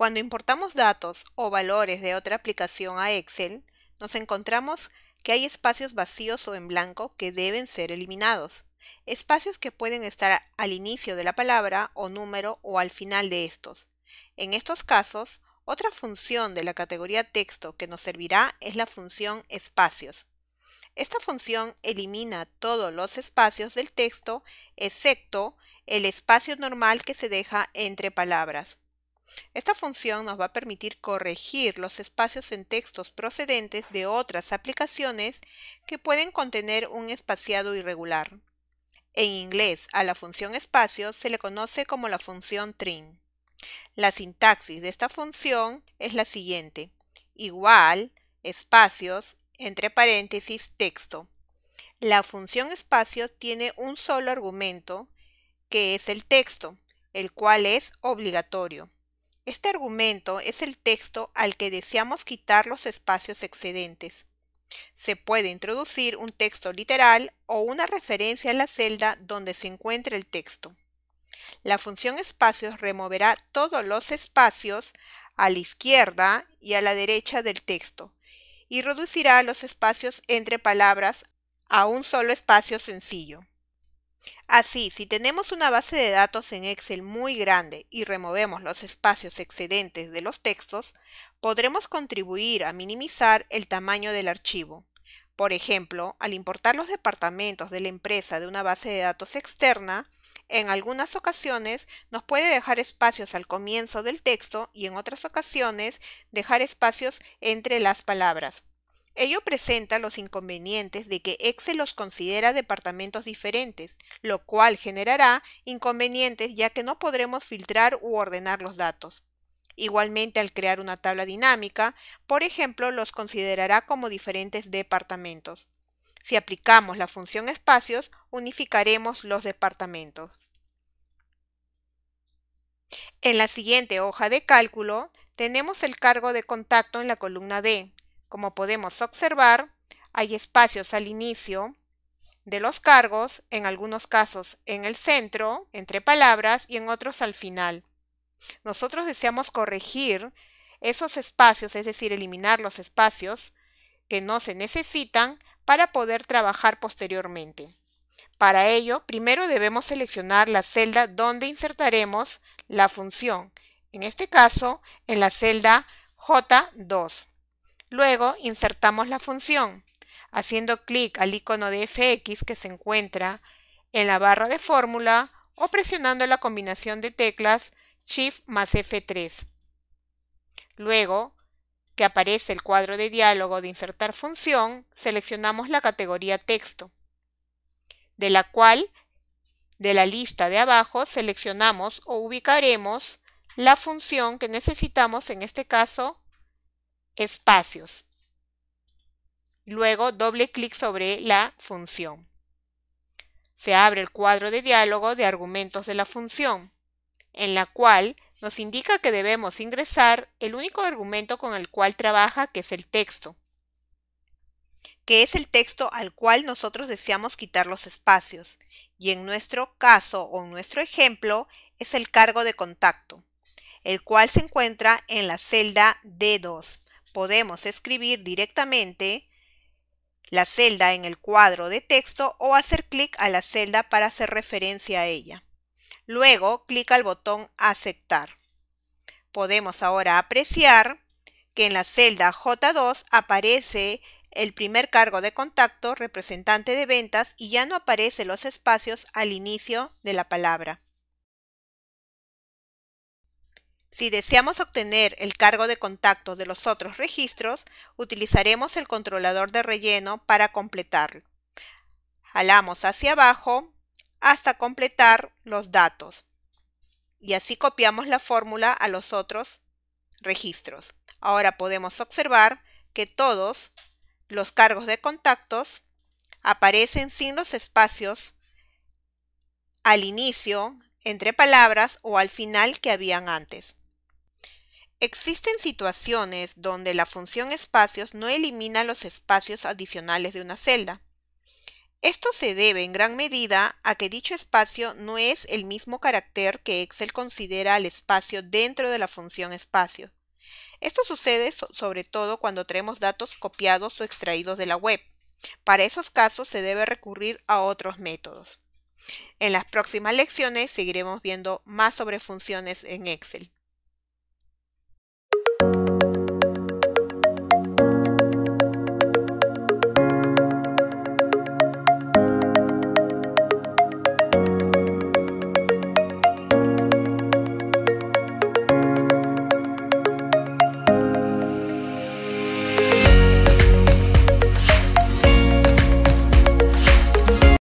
Cuando importamos datos o valores de otra aplicación a Excel, nos encontramos que hay espacios vacíos o en blanco que deben ser eliminados. Espacios que pueden estar al inicio de la palabra o número o al final de estos. En estos casos, otra función de la categoría texto que nos servirá es la función espacios. Esta función elimina todos los espacios del texto excepto el espacio normal que se deja entre palabras. Esta función nos va a permitir corregir los espacios en textos procedentes de otras aplicaciones que pueden contener un espaciado irregular. En inglés, a la función espacio se le conoce como la función trim. La sintaxis de esta función es la siguiente. Igual, espacios, entre paréntesis, texto. La función espacio tiene un solo argumento, que es el texto, el cual es obligatorio. Este argumento es el texto al que deseamos quitar los espacios excedentes. Se puede introducir un texto literal o una referencia a la celda donde se encuentra el texto. La función espacios removerá todos los espacios a la izquierda y a la derecha del texto y reducirá los espacios entre palabras a un solo espacio sencillo. Así, ah, si tenemos una base de datos en Excel muy grande y removemos los espacios excedentes de los textos, podremos contribuir a minimizar el tamaño del archivo. Por ejemplo, al importar los departamentos de la empresa de una base de datos externa, en algunas ocasiones nos puede dejar espacios al comienzo del texto y en otras ocasiones dejar espacios entre las palabras. Ello presenta los inconvenientes de que Excel los considera departamentos diferentes, lo cual generará inconvenientes ya que no podremos filtrar u ordenar los datos. Igualmente, al crear una tabla dinámica, por ejemplo, los considerará como diferentes departamentos. Si aplicamos la función espacios, unificaremos los departamentos. En la siguiente hoja de cálculo, tenemos el cargo de contacto en la columna D, como podemos observar, hay espacios al inicio de los cargos, en algunos casos en el centro, entre palabras, y en otros al final. Nosotros deseamos corregir esos espacios, es decir, eliminar los espacios que no se necesitan para poder trabajar posteriormente. Para ello, primero debemos seleccionar la celda donde insertaremos la función, en este caso en la celda J2. Luego insertamos la función haciendo clic al icono de FX que se encuentra en la barra de fórmula o presionando la combinación de teclas Shift más F3. Luego que aparece el cuadro de diálogo de insertar función, seleccionamos la categoría texto, de la cual de la lista de abajo seleccionamos o ubicaremos la función que necesitamos, en este caso espacios. Luego doble clic sobre la función. Se abre el cuadro de diálogo de argumentos de la función, en la cual nos indica que debemos ingresar el único argumento con el cual trabaja, que es el texto, que es el texto al cual nosotros deseamos quitar los espacios, y en nuestro caso o en nuestro ejemplo es el cargo de contacto, el cual se encuentra en la celda D2, podemos escribir directamente la celda en el cuadro de texto o hacer clic a la celda para hacer referencia a ella. Luego, clic al botón Aceptar. Podemos ahora apreciar que en la celda J2 aparece el primer cargo de contacto, representante de ventas, y ya no aparecen los espacios al inicio de la palabra. Si deseamos obtener el cargo de contacto de los otros registros, utilizaremos el controlador de relleno para completarlo. Jalamos hacia abajo hasta completar los datos y así copiamos la fórmula a los otros registros. Ahora podemos observar que todos los cargos de contactos aparecen sin los espacios al inicio, entre palabras o al final que habían antes. Existen situaciones donde la función espacios no elimina los espacios adicionales de una celda. Esto se debe en gran medida a que dicho espacio no es el mismo carácter que Excel considera al espacio dentro de la función espacio. Esto sucede sobre todo cuando traemos datos copiados o extraídos de la web. Para esos casos se debe recurrir a otros métodos. En las próximas lecciones seguiremos viendo más sobre funciones en Excel.